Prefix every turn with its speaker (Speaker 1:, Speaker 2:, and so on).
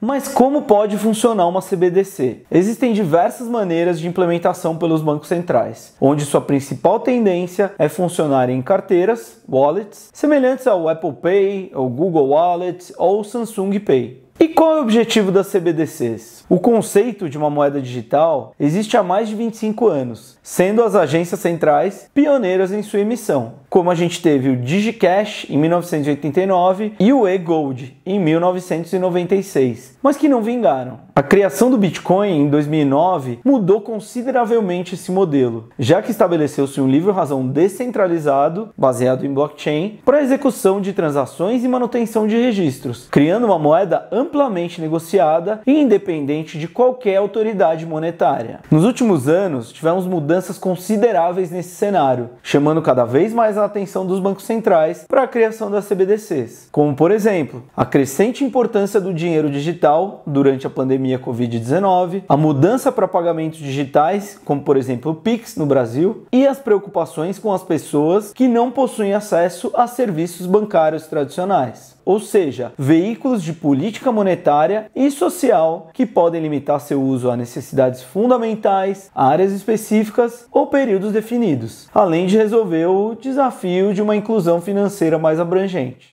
Speaker 1: Mas como pode funcionar uma CBDC? Existem diversas maneiras de implementação pelos bancos centrais, onde sua principal tendência é funcionar em carteiras, wallets, semelhantes ao Apple Pay, ao Google Wallet ou Samsung Pay. E qual é o objetivo das CBDCs? O conceito de uma moeda digital existe há mais de 25 anos, sendo as agências centrais pioneiras em sua emissão, como a gente teve o Digicash em 1989 e o e-Gold em 1996, mas que não vingaram. A criação do Bitcoin em 2009 mudou consideravelmente esse modelo, já que estabeleceu-se um livro-razão descentralizado, baseado em blockchain, para execução de transações e manutenção de registros, criando uma moeda ampla amplamente negociada e independente de qualquer autoridade monetária. Nos últimos anos, tivemos mudanças consideráveis nesse cenário, chamando cada vez mais a atenção dos bancos centrais para a criação das CBDCs, como por exemplo, a crescente importância do dinheiro digital durante a pandemia Covid-19, a mudança para pagamentos digitais, como por exemplo o Pix no Brasil, e as preocupações com as pessoas que não possuem acesso a serviços bancários tradicionais ou seja, veículos de política monetária e social que podem limitar seu uso a necessidades fundamentais, áreas específicas ou períodos definidos, além de resolver o desafio de uma inclusão financeira mais abrangente.